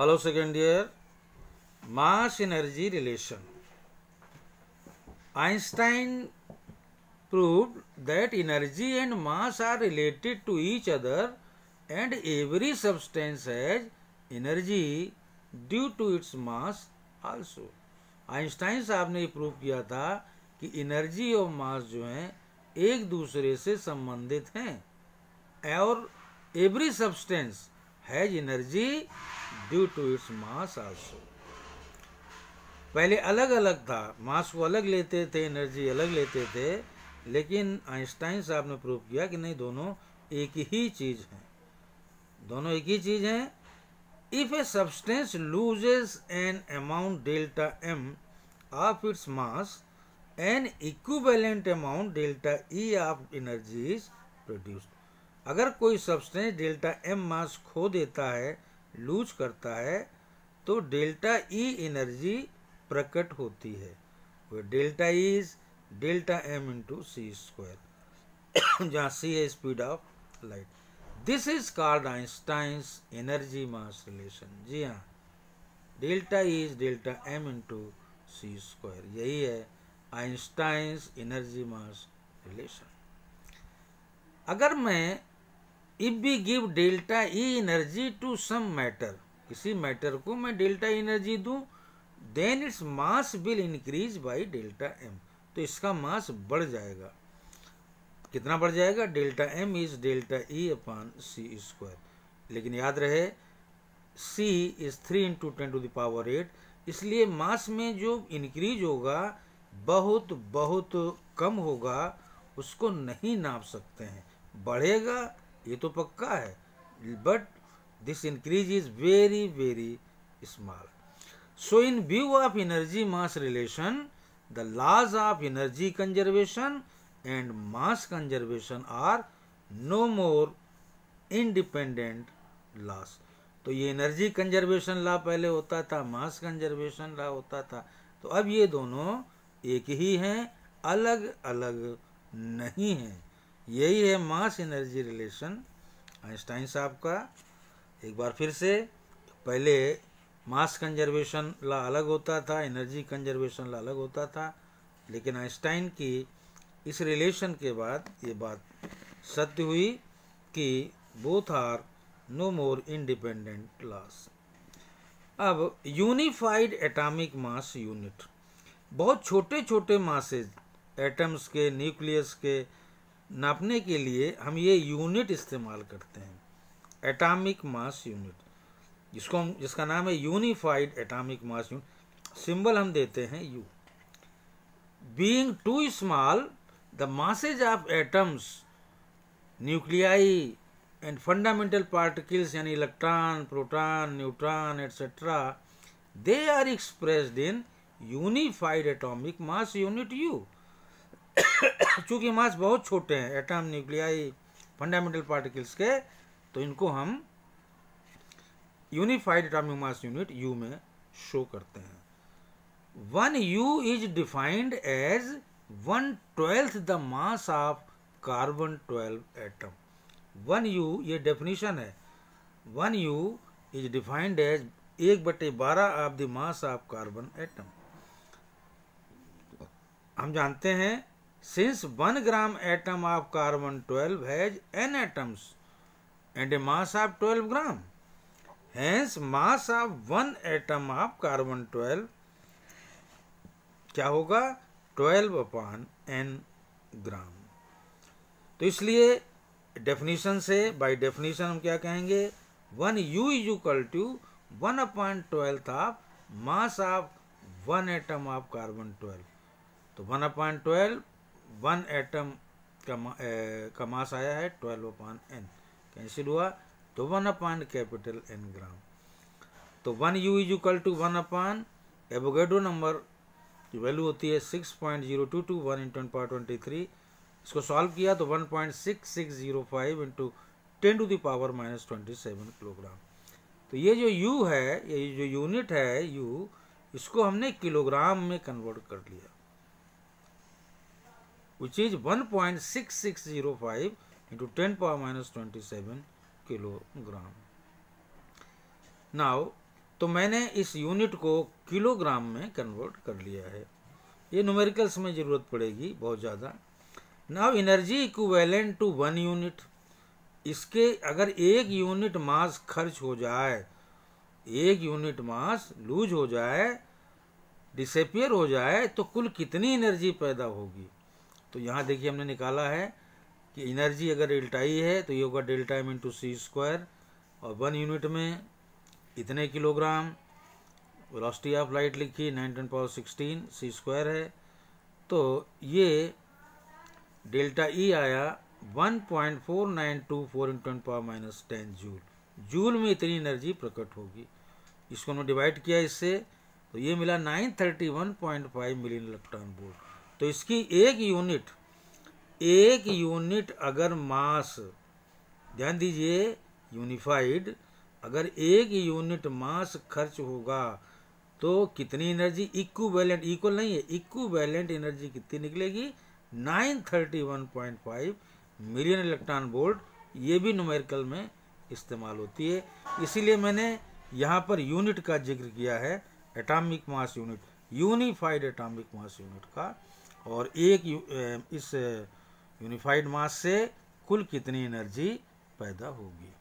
hello second year mass energy relation Einstein prove that energy and mass are related to each other and every substance has energy due to its mass also Einstein साहब ने prove किया था कि energy और मास जो है एक दूसरे से संबंधित हैं और every substance has energy due to its mass also पहले अलग अलग था मास को अलग लेते थे एनर्जी अलग लेते थे लेकिन आइंस्टाइन साहब ने प्रूव किया कि नहीं दोनों एक ही चीज़ हैं दोनों एक ही चीज़ हैं if a substance loses an amount delta M of its mass an equivalent amount delta E of energy is produced अगर कोई सब्सटेंस डेल्टा एम मास खो देता है लूज करता है तो डेल्टा ई एनर्जी प्रकट होती है delta E is delta M into C square जहाँ सी है speed of light this is called Einstein's energy mass relation जी हाँ delta E is delta M into C square यही है आइंस्टाइंस एनर्जी मास रिलेशन अगर मैं if we give delta E energy to some matter किसी matter को मैं delta energy e दूं then its mass will increase by delta M तो इसका मास बढ़ जाएगा कितना बढ़ जाएगा delta M is delta E upon C square लेकिन याद रहे C is three into ten to the power eight इसलिए मास में जो इंक्रीज होगा बहुत बहुत कम होगा उसको नहीं नाप सकते हैं बढ़ेगा ये तो पक्का है but this increase is very very small so in view of energy mass relation the laws of energy conservation and mass conservation are no more independent laws तो ये एनर्जी कंजर्वेशन लॉ पहले होता था मास कंजर्वेशन लॉ होता था तो अब ये दोनों एक ही हैं अलग अलग नहीं हैं यही है मास एनर्जी रिलेशन आइंस्टाइन साहब का एक बार फिर से पहले मास कंजर्वेशन ला अलग होता था एनर्जी कंजर्वेशन ला अलग होता था लेकिन आइंस्टाइन की इस रिलेशन के बाद ये बात सत्य हुई कि both are no more independent laws अब यूनिफाइड एटॉमिक मास यूनिट बहुत छोटे छोटे मासेज एटम्स के न्यूक्लियस के नापने के लिए हम ये यूनिट इस्तेमाल करते हैं एटॉमिक मास यूनिट जिसको हम जिसका नाम है unified atomic mass unit symbol हम देते हैं U being too small the masses of atoms nuclei and fundamental particles यानी electron proton neutron etcetera they are expressed in unified atomic mass unit U चूँकि मास बहुत छोटे हैं atom nuclei fundamental particles के तो इनको हम unified atomic mass unit U में शो करते हैं one U is defined as one twelfth the mass of carbon twelve atom one U ये डेफिनेशन है one U is defined as एक बटे बारह of the mass of carbon atom हम जानते हैं Since one gram atom of carbon 12 has n atoms and a mass of 12 gram, hence mass of 1 atom of carbon 12 क्या होगा 12 upon n ग्राम तो इसलिए डेफिनेशन से बाय डेफिनेशन हम क्या कहेंगे one U is equal to one upon twelfth of mass of one atom of carbon twelve तो one upon twelve one atom का, मास आया है ट्वेल्व अपान एन कैंसिल हुआ तो one upon capital N gram तो one U is equal to one upon Avogadro number की value होती है six point zero two two one into power twenty three इसको सॉल्व किया तो one point six six zero five into ten to the power minus twenty seven kilogram तो ये जो you है ये जो यूनिट है यू इसको हमने किलोग्राम में कन्वर्ट कर लिया which is 1.6605 into 10 power minus 27 kilogram now तो मैंने इस यूनिट को किलोग्राम में कन्वर्ट कर लिया है ये न्यूमेरिकल्स में ज़रूरत पड़ेगी बहुत ज़्यादा now energy equivalent to one unit इसके अगर एक यूनिट मास खर्च हो जाए एक यूनिट मास लूज हो जाए डिसपियर हो जाए तो कुल कितनी एनर्जी पैदा होगी तो यहाँ देखिए हमने निकाला है कि एनर्जी अगर डेल्टा ई है तो ये होगा delta M into C square और वन यूनिट में इतने किलोग्राम वेलोसिटी ऑफ लाइट लिखी nine ten power sixteen C square है तो ये डेल्टा ई आया one point four nine two four into ten power minus ten joule joule में इतनी एनर्जी प्रकट होगी इसको हमने डिवाइड किया इससे तो ये मिला nine thirty one point five million electron volt तो इसकी एक यूनिट एक यूनिट अगर मास ध्यान दीजिए यूनिफाइड अगर एक यूनिट मास खर्च होगा तो कितनी एनर्जी इक्वैलेंट इक्वल नहीं है इक्वैलेंट एनर्जी कितनी निकलेगी 931.5 मिलियन इलेक्ट्रॉन वोल्ट ये भी नुमेरिकल में इस्तेमाल होती है इसीलिए मैंने यहाँ पर यूनिट का जिक्र किया है atomic mass unit unified atomic mass unit का और एक इस यूनिफाइड मास से कुल कितनी एनर्जी पैदा होगी